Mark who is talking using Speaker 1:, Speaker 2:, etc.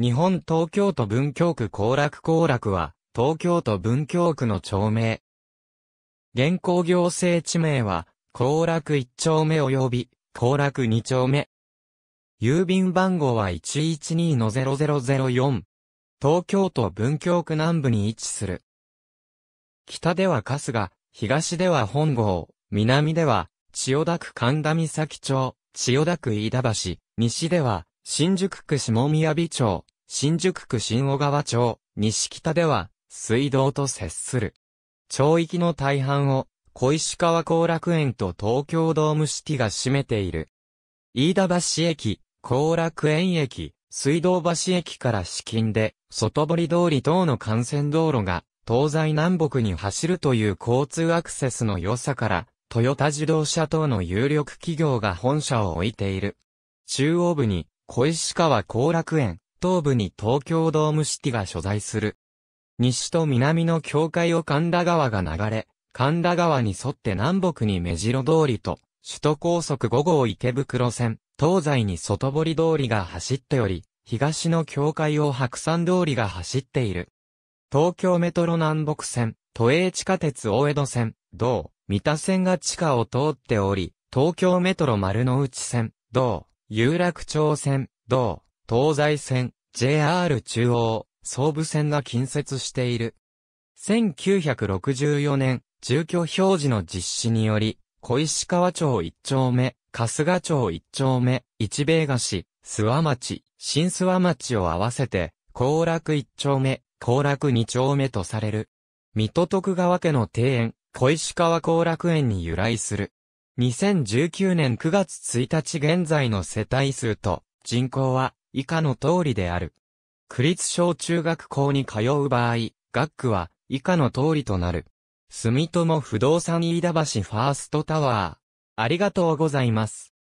Speaker 1: 日本東京都文京区後楽後楽は、東京都文京区の町名。現行行政地名は、後楽1丁目及び、後楽2丁目。郵便番号は112-0004。東京都文京区南部に位置する。北では春日、東では本郷、南では、千代田区神田岬町、千代田区飯田橋、西では、新宿区下宮美町、新宿区新小川町、西北では、水道と接する。町域の大半を、小石川後楽園と東京ドームシティが占めている。飯田橋駅、後楽園駅、水道橋駅から至近で、外堀通り等の幹線道路が、東西南北に走るという交通アクセスの良さから、トヨタ自動車等の有力企業が本社を置いている。中央部に、小石川後楽園、東部に東京ドームシティが所在する。西と南の境界を神田川が流れ、神田川に沿って南北に目白通りと、首都高速5号池袋線、東西に外堀通りが走っており、東の境界を白山通りが走っている。東京メトロ南北線、都営地下鉄大江戸線、道、三田線が地下を通っており、東京メトロ丸の内線、道、有楽町線、道、東西線、JR 中央、総武線が近接している。1964年、住居表示の実施により、小石川町一丁目、春日町一丁目、一米菓子、諏訪町、新諏訪町を合わせて、高楽一丁目、高楽二丁目とされる。水戸徳川家の庭園、小石川高楽園に由来する。2019年9月1日現在の世帯数と人口は以下の通りである。区立小中学校に通う場合、学区は以下の通りとなる。住友不動産飯田橋ファーストタワー。ありがとうございます。